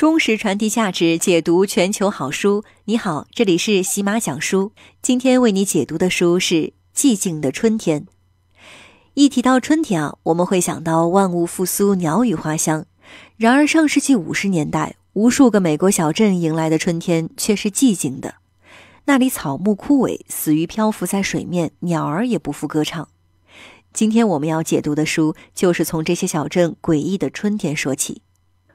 忠实传递价值，解读全球好书。你好，这里是喜马讲书。今天为你解读的书是《寂静的春天》。一提到春天啊，我们会想到万物复苏、鸟语花香。然而，上世纪五十年代，无数个美国小镇迎来的春天却是寂静的。那里草木枯萎，死鱼漂浮在水面，鸟儿也不复歌唱。今天我们要解读的书，就是从这些小镇诡异的春天说起。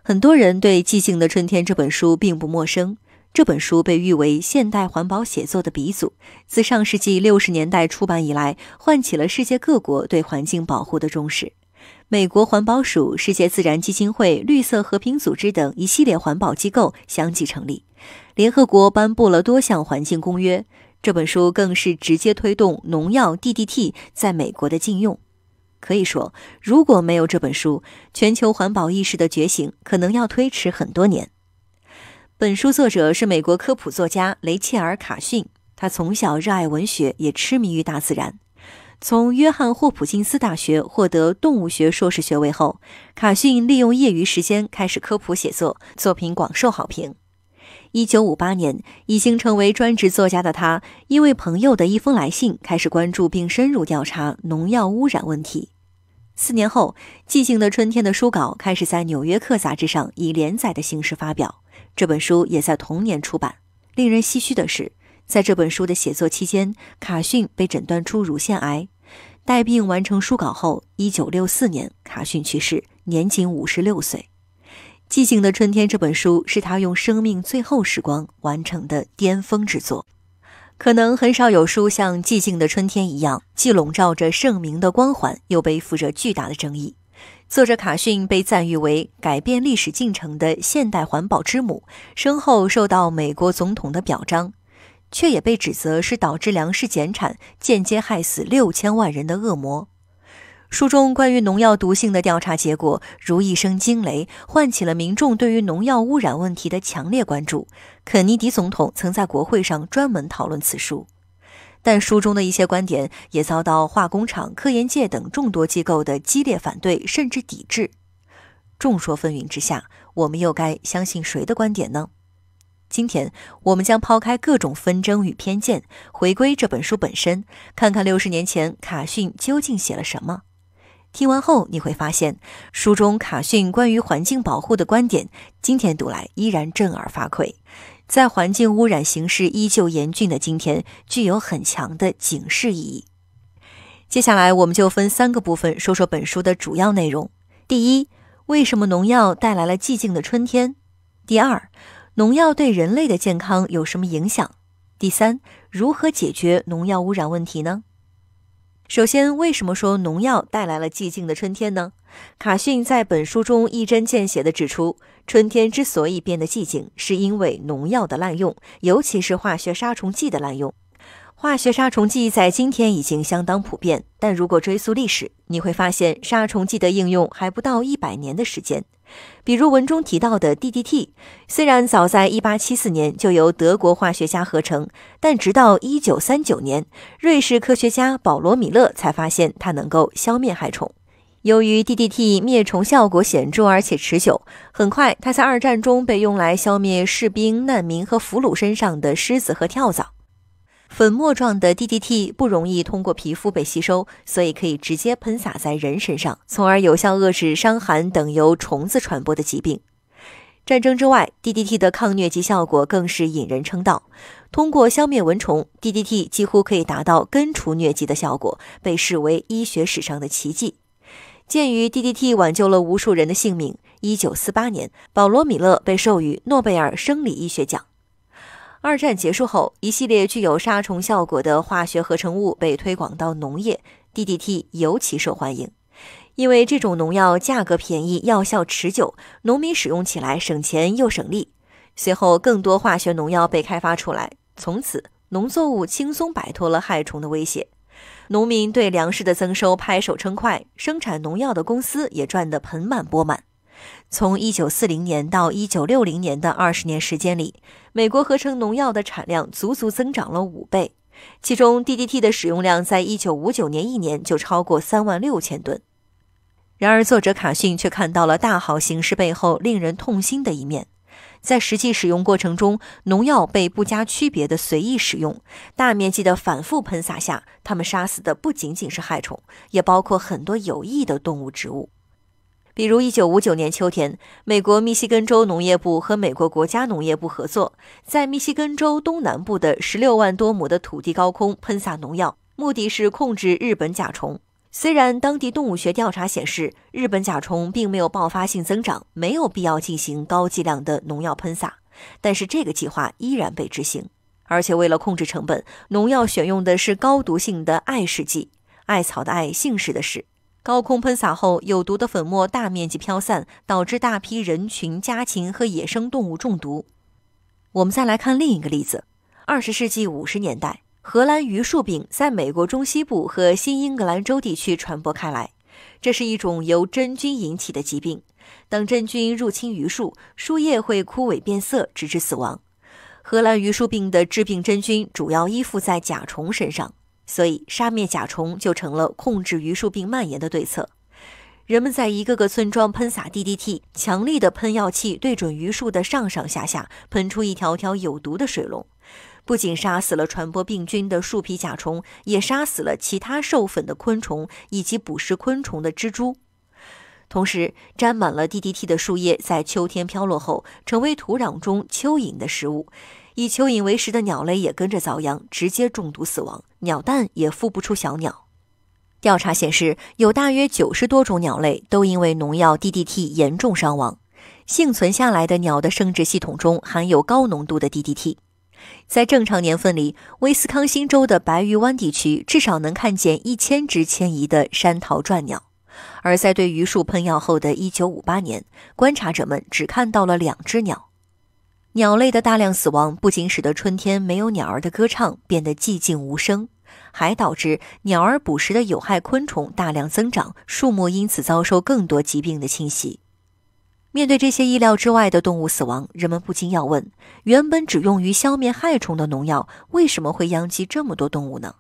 很多人对《寂静的春天》这本书并不陌生。这本书被誉为现代环保写作的鼻祖，自上世纪六十年代出版以来，唤起了世界各国对环境保护的重视。美国环保署、世界自然基金会、绿色和平组织等一系列环保机构相继成立，联合国颁布了多项环境公约。这本书更是直接推动农药 DDT 在美国的禁用。可以说，如果没有这本书，全球环保意识的觉醒可能要推迟很多年。本书作者是美国科普作家雷切尔·卡逊。他从小热爱文学，也痴迷于大自然。从约翰霍普金斯大学获得动物学硕士学位后，卡逊利用业余时间开始科普写作，作品广受好评。一九五八年，已经成为专职作家的他，因为朋友的一封来信，开始关注并深入调查农药污染问题。四年后，《寂静的春天》的书稿开始在《纽约客》杂志上以连载的形式发表。这本书也在同年出版。令人唏嘘的是，在这本书的写作期间，卡逊被诊断出乳腺癌。带病完成书稿后，一九六四年，卡逊去世，年仅五十六岁。《寂静的春天》这本书是他用生命最后时光完成的巅峰之作。可能很少有书像《寂静的春天》一样，既笼罩着盛名的光环，又背负着巨大的争议。作者卡逊被赞誉为改变历史进程的现代环保之母，身后受到美国总统的表彰，却也被指责是导致粮食减产、间接害死六千万人的恶魔。书中关于农药毒性的调查结果，如一声惊雷，唤起了民众对于农药污染问题的强烈关注。肯尼迪总统曾在国会上专门讨论此书，但书中的一些观点也遭到化工厂、科研界等众多机构的激烈反对，甚至抵制。众说纷纭之下，我们又该相信谁的观点呢？今天，我们将抛开各种纷争与偏见，回归这本书本身，看看六十年前卡逊究竟写了什么。听完后，你会发现，书中卡逊关于环境保护的观点，今天读来依然震耳发聩，在环境污染形势依旧严峻的今天，具有很强的警示意义。接下来，我们就分三个部分说说本书的主要内容：第一，为什么农药带来了寂静的春天？第二，农药对人类的健康有什么影响？第三，如何解决农药污染问题呢？首先，为什么说农药带来了寂静的春天呢？卡逊在本书中一针见血地指出，春天之所以变得寂静，是因为农药的滥用，尤其是化学杀虫剂的滥用。化学杀虫剂在今天已经相当普遍，但如果追溯历史，你会发现杀虫剂的应用还不到一百年的时间。比如文中提到的 DDT，虽然早在1874年就由德国化学家合成，但直到1939年，瑞士科学家保罗·米勒才发现它能够消灭害虫。由于 DDT 灭虫效果显著而且持久，很快它在二战中被用来消灭士兵、难民和俘虏身上的虱子和跳蚤。粉末状的 DDT 不容易通过皮肤被吸收，所以可以直接喷洒在人身上，从而有效遏制伤寒等由虫子传播的疾病。战争之外，DDT 的抗疟疾效果更是引人称道。通过消灭蚊虫，DDT 几乎可以达到根除疟疾的效果，被视为医学史上的奇迹。鉴于 DDT 挽救了无数人的性命，1948年，保罗·米勒被授予诺贝尔生理医学奖。二战结束后，一系列具有杀虫效果的化学合成物被推广到农业，DDT 尤其受欢迎，因为这种农药价格便宜，药效持久，农民使用起来省钱又省力。随后，更多化学农药被开发出来，从此农作物轻松摆脱了害虫的威胁，农民对粮食的增收拍手称快，生产农药的公司也赚得盆满钵满。从1940年到1960年的二十年时间里，美国合成农药的产量足足增长了五倍，其中 DDT 的使用量在一九五九年一年就超过三万六千吨。然而，作者卡逊却看到了大好形势背后令人痛心的一面。在实际使用过程中，农药被不加区别的随意使用，大面积的反复喷洒下，它们杀死的不仅仅是害虫，也包括很多有益的动物、植物。比如，一九五九年秋天，美国密西根州农业部和美国国家农业部合作，在密西根州东南部的十六万多亩的土地高空喷洒农药，目的是控制日本甲虫。虽然当地动物学调查显示，日本甲虫并没有爆发性增长，没有必要进行高剂量的农药喷洒，但是这个计划依然被执行。而且，为了控制成本，农药选用的是高毒性的艾氏剂（艾草的艾，姓氏的氏）。高空喷洒后，有毒的粉末大面积飘散，导致大批人群、家禽和野生动物中毒。我们再来看另一个例子：二十世纪五十年代，荷兰榆树病在美国中西部和新英格兰州地区传播开来。这是一种由真菌引起的疾病。当真菌入侵榆树，树叶会枯萎变色，直至死亡。荷兰榆树病的致病真菌主要依附在甲虫身上。所以，杀灭甲虫就成了控制榆树病蔓延的对策。人们在一个个村庄喷洒 DDT，强力的喷药器对准榆树的上上下下，喷出一条条有毒的水龙。不仅杀死了传播病菌的树皮甲虫，也杀死了其他授粉的昆虫以及捕食昆虫的蜘蛛。同时，沾满了 DDT 的树叶在秋天飘落后，成为土壤中蚯蚓的食物。以蚯蚓为食的鸟类也跟着遭殃，直接中毒死亡。鸟蛋也孵不出小鸟。调查显示，有大约九十多种鸟类都因为农药 DDT 严重伤亡。幸存下来的鸟的生殖系统中含有高浓度的 DDT。在正常年份里，威斯康星州的白鱼湾地区至少能看见一千只迁移的山桃转鸟。而在对榆树喷药后的一九五八年，观察者们只看到了两只鸟。鸟类的大量死亡不仅使得春天没有鸟儿的歌唱变得寂静无声，还导致鸟儿捕食的有害昆虫大量增长，树木因此遭受更多疾病的侵袭。面对这些意料之外的动物死亡，人们不禁要问：原本只用于消灭害虫的农药，为什么会殃及这么多动物呢？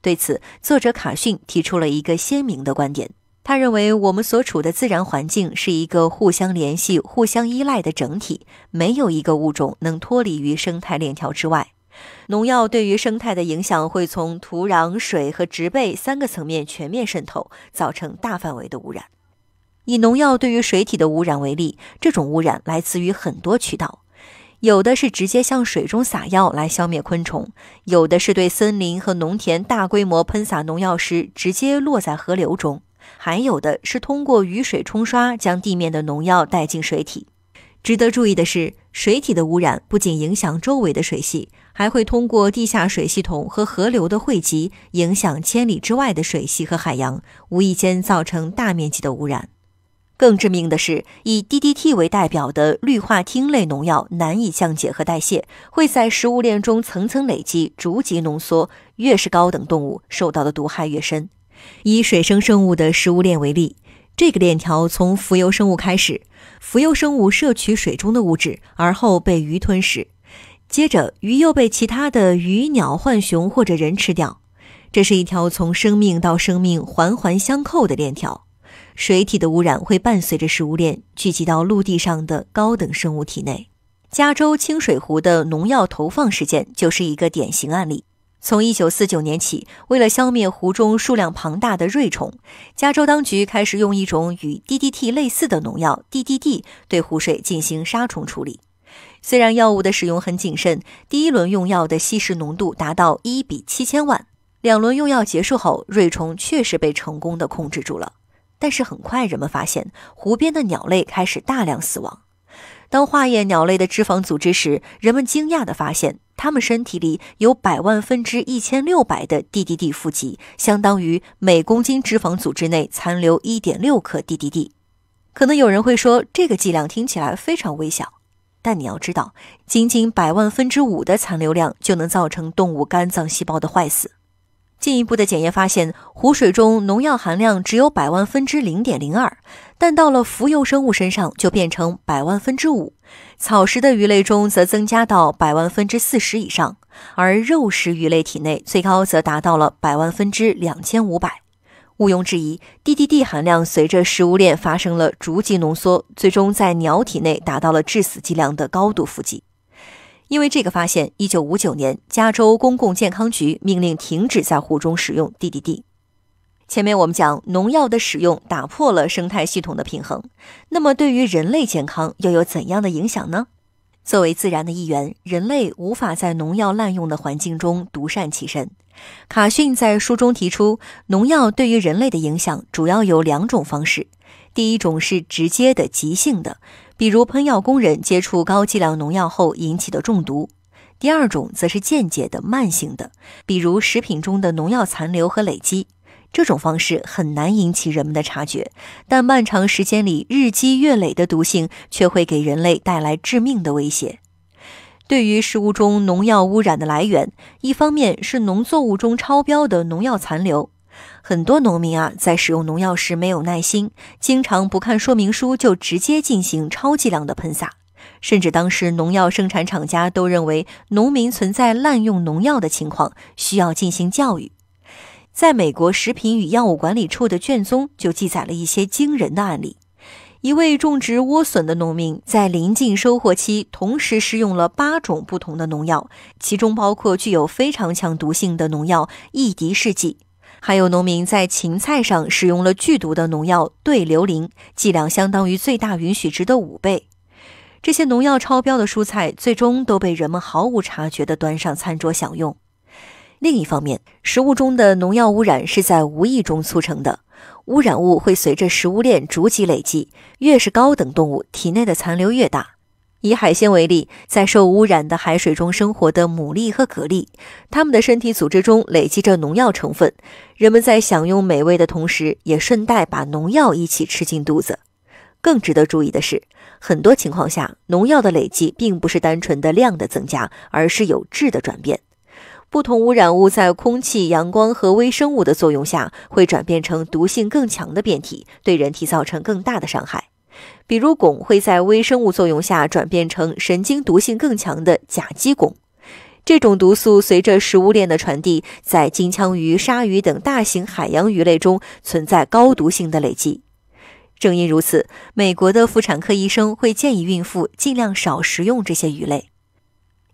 对此，作者卡逊提出了一个鲜明的观点。他认为，我们所处的自然环境是一个互相联系、互相依赖的整体，没有一个物种能脱离于生态链条之外。农药对于生态的影响会从土壤、水和植被三个层面全面渗透，造成大范围的污染。以农药对于水体的污染为例，这种污染来自于很多渠道，有的是直接向水中撒药来消灭昆虫，有的是对森林和农田大规模喷洒农药时直接落在河流中。还有的是通过雨水冲刷将地面的农药带进水体。值得注意的是，水体的污染不仅影响周围的水系，还会通过地下水系统和河流的汇集，影响千里之外的水系和海洋，无意间造成大面积的污染。更致命的是，以 DDT 为代表的氯化烃类农药难以降解和代谢，会在食物链中层层累积，逐级浓缩，越是高等动物受到的毒害越深。以水生生物的食物链为例，这个链条从浮游生物开始，浮游生物摄取水中的物质，而后被鱼吞食，接着鱼又被其他的鱼、鸟、浣熊或者人吃掉。这是一条从生命到生命环环相扣的链条。水体的污染会伴随着食物链聚集到陆地上的高等生物体内。加州清水湖的农药投放事件就是一个典型案例。从一九四九年起，为了消灭湖中数量庞大的瑞虫，加州当局开始用一种与 DDT 类似的农药 d d d 对湖水进行杀虫处理。虽然药物的使用很谨慎，第一轮用药的稀释浓度达到一比七千万，两轮用药结束后，瑞虫确实被成功的控制住了。但是很快，人们发现湖边的鸟类开始大量死亡。当化验鸟类的脂肪组织时，人们惊讶地发现，它们身体里有百万分之一千六百的 d d d 负集，相当于每公斤脂肪组织内残留一点六克 d d d 可能有人会说，这个剂量听起来非常微小，但你要知道，仅仅百万分之五的残留量就能造成动物肝脏细胞的坏死。进一步的检验发现，湖水中农药含量只有百万分之零点零二，但到了浮游生物身上就变成百万分之五，草食的鱼类中则增加到百万分之四十以上，而肉食鱼类体内最高则达到了百万分之两千五百。毋庸置疑，DDD 含量随着食物链发生了逐级浓缩，最终在鸟体内达到了致死剂量的高度伏击。因为这个发现，一九五九年，加州公共健康局命令停止在湖中使用 d d d 前面我们讲，农药的使用打破了生态系统的平衡，那么对于人类健康又有怎样的影响呢？作为自然的一员，人类无法在农药滥用的环境中独善其身。卡逊在书中提出，农药对于人类的影响主要有两种方式，第一种是直接的、急性的。比如喷药工人接触高剂量农药后引起的中毒，第二种则是间接的、慢性的，比如食品中的农药残留和累积。这种方式很难引起人们的察觉，但漫长时间里日积月累的毒性却会给人类带来致命的威胁。对于食物中农药污染的来源，一方面是农作物中超标的农药残留。很多农民啊，在使用农药时没有耐心，经常不看说明书就直接进行超剂量的喷洒，甚至当时农药生产厂家都认为农民存在滥用农药的情况，需要进行教育。在美国，食品与药物管理处的卷宗就记载了一些惊人的案例：一位种植莴笋的农民在临近收获期，同时施用了八种不同的农药，其中包括具有非常强毒性的农药异敌试剂。还有农民在芹菜上使用了剧毒的农药对硫磷，剂量相当于最大允许值的五倍。这些农药超标的蔬菜，最终都被人们毫无察觉地端上餐桌享用。另一方面，食物中的农药污染是在无意中促成的，污染物会随着食物链逐级累积，越是高等动物，体内的残留越大。以海鲜为例，在受污染的海水中生活的牡蛎和蛤蜊，它们的身体组织中累积着农药成分。人们在享用美味的同时，也顺带把农药一起吃进肚子。更值得注意的是，很多情况下，农药的累积并不是单纯的量的增加，而是有质的转变。不同污染物在空气、阳光和微生物的作用下，会转变成毒性更强的变体，对人体造成更大的伤害。比如汞会在微生物作用下转变成神经毒性更强的甲基汞，这种毒素随着食物链的传递，在金枪鱼、鲨鱼等大型海洋鱼类中存在高毒性的累积。正因如此，美国的妇产科医生会建议孕妇尽量少食用这些鱼类。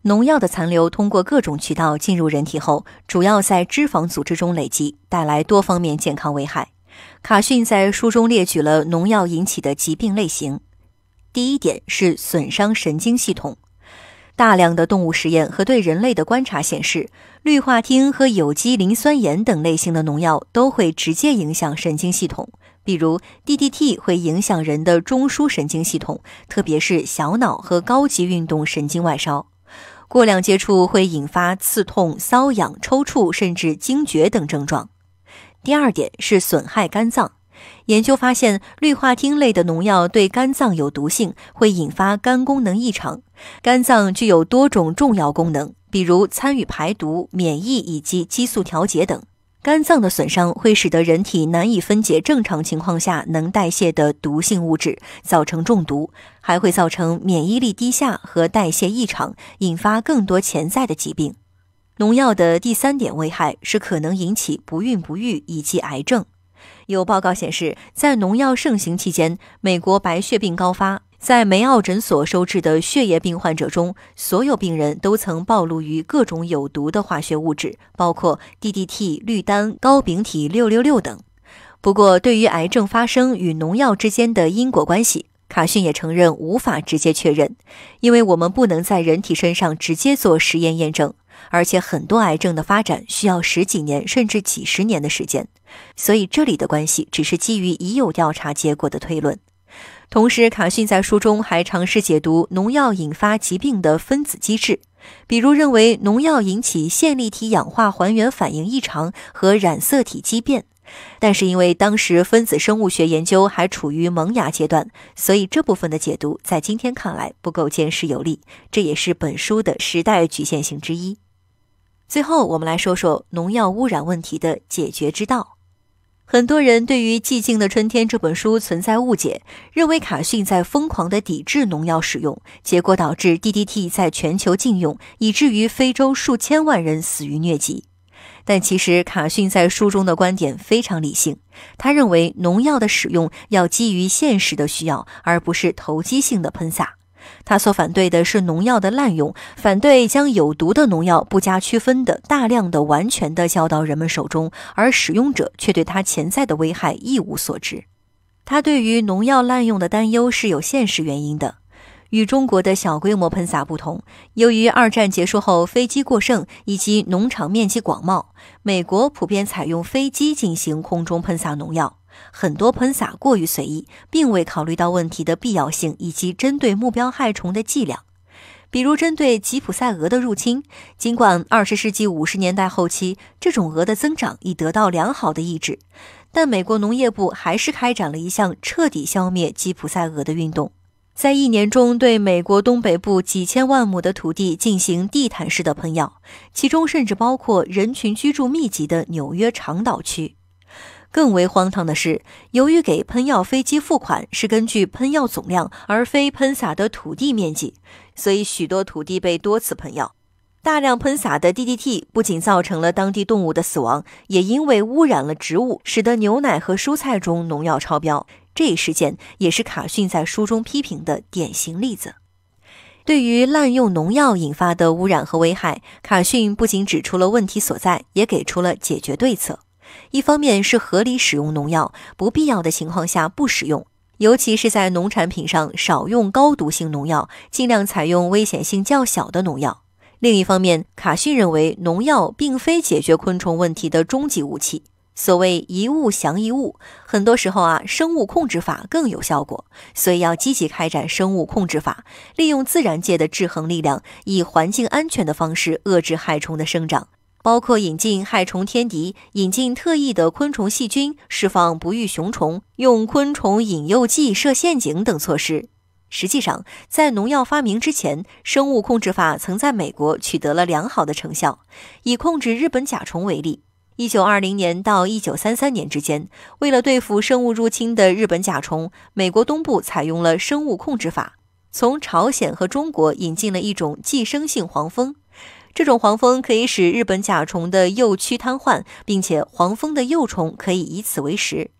农药的残留通过各种渠道进入人体后，主要在脂肪组织中累积，带来多方面健康危害。卡逊在书中列举了农药引起的疾病类型。第一点是损伤神经系统。大量的动物实验和对人类的观察显示，氯化汀和有机磷酸盐等类型的农药都会直接影响神经系统。比如，DDT 会影响人的中枢神经系统，特别是小脑和高级运动神经外烧。过量接触会引发刺痛、瘙痒、抽搐，甚至惊厥等症状。第二点是损害肝脏。研究发现，氯化烃类的农药对肝脏有毒性，会引发肝功能异常。肝脏具有多种重要功能，比如参与排毒、免疫以及激素调节等。肝脏的损伤会使得人体难以分解正常情况下能代谢的毒性物质，造成中毒，还会造成免疫力低下和代谢异常，引发更多潜在的疾病。农药的第三点危害是可能引起不孕不育以及癌症。有报告显示，在农药盛行期间，美国白血病高发。在梅奥诊所收治的血液病患者中，所有病人都曾暴露于各种有毒的化学物质，包括 DDT、氯丹、高丙体六六六等。不过，对于癌症发生与农药之间的因果关系，卡逊也承认无法直接确认，因为我们不能在人体身上直接做实验验证。而且很多癌症的发展需要十几年甚至几十年的时间，所以这里的关系只是基于已有调查结果的推论。同时，卡逊在书中还尝试解读农药引发疾病的分子机制，比如认为农药引起线粒体氧化还原反应异常和染色体畸变。但是因为当时分子生物学研究还处于萌芽阶段，所以这部分的解读在今天看来不够坚实有力，这也是本书的时代局限性之一。最后，我们来说说农药污染问题的解决之道。很多人对于《寂静的春天》这本书存在误解，认为卡逊在疯狂地抵制农药使用，结果导致 DDT 在全球禁用，以至于非洲数千万人死于疟疾。但其实，卡逊在书中的观点非常理性，他认为农药的使用要基于现实的需要，而不是投机性的喷洒。他所反对的是农药的滥用，反对将有毒的农药不加区分的大量的、完全的交到人们手中，而使用者却对它潜在的危害一无所知。他对于农药滥用的担忧是有现实原因的。与中国的小规模喷洒不同，由于二战结束后飞机过剩以及农场面积广袤，美国普遍采用飞机进行空中喷洒农药。很多喷洒过于随意，并未考虑到问题的必要性以及针对目标害虫的剂量。比如，针对吉普赛鹅的入侵，尽管二十世纪五十年代后期这种鹅的增长已得到良好的抑制，但美国农业部还是开展了一项彻底消灭吉普赛鹅的运动，在一年中对美国东北部几千万亩的土地进行地毯式的喷药，其中甚至包括人群居住密集的纽约长岛区。更为荒唐的是，由于给喷药飞机付款是根据喷药总量而非喷洒的土地面积，所以许多土地被多次喷药。大量喷洒的 DDT 不仅造成了当地动物的死亡，也因为污染了植物，使得牛奶和蔬菜中农药超标。这一事件也是卡逊在书中批评的典型例子。对于滥用农药引发的污染和危害，卡逊不仅指出了问题所在，也给出了解决对策。一方面是合理使用农药，不必要的情况下不使用，尤其是在农产品上少用高毒性农药，尽量采用危险性较小的农药。另一方面，卡逊认为农药并非解决昆虫问题的终极武器。所谓一物降一物，很多时候啊，生物控制法更有效果，所以要积极开展生物控制法，利用自然界的制衡力量，以环境安全的方式遏制害虫的生长。包括引进害虫天敌、引进特异的昆虫细菌、释放不育雄虫、用昆虫引诱剂设陷阱等措施。实际上，在农药发明之前，生物控制法曾在美国取得了良好的成效。以控制日本甲虫为例，一九二零年到一九三三年之间，为了对付生物入侵的日本甲虫，美国东部采用了生物控制法，从朝鲜和中国引进了一种寄生性黄蜂。这种黄蜂可以使日本甲虫的幼蛆瘫痪，并且黄蜂的幼虫可以以此为食。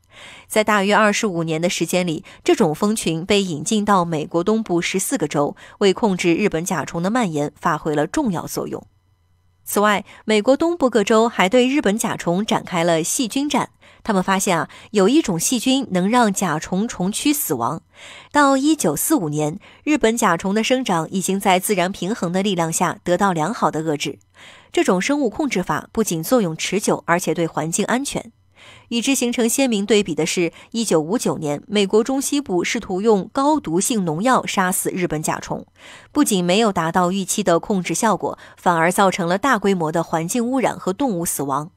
在大约二十五年的时间里，这种蜂群被引进到美国东部十四个州，为控制日本甲虫的蔓延发挥了重要作用。此外，美国东部各州还对日本甲虫展开了细菌战。他们发现啊，有一种细菌能让甲虫虫蛆死亡。到一九四五年，日本甲虫的生长已经在自然平衡的力量下得到良好的遏制。这种生物控制法不仅作用持久，而且对环境安全。与之形成鲜明对比的是，1959年，美国中西部试图用高毒性农药杀死日本甲虫，不仅没有达到预期的控制效果，反而造成了大规模的环境污染和动物死亡。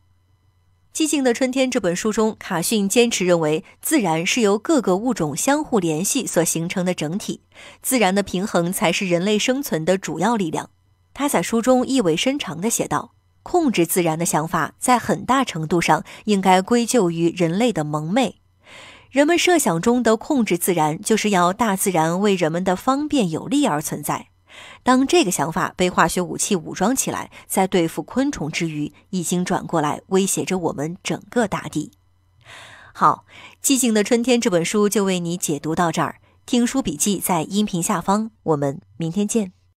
《寂静的春天》这本书中，卡逊坚持认为，自然是由各个物种相互联系所形成的整体，自然的平衡才是人类生存的主要力量。他在书中意味深长地写道。控制自然的想法，在很大程度上应该归咎于人类的蒙昧。人们设想中的控制自然，就是要大自然为人们的方便有利而存在。当这个想法被化学武器武装起来，在对付昆虫之余，已经转过来威胁着我们整个大地。好，《寂静的春天》这本书就为你解读到这儿。听书笔记在音频下方，我们明天见。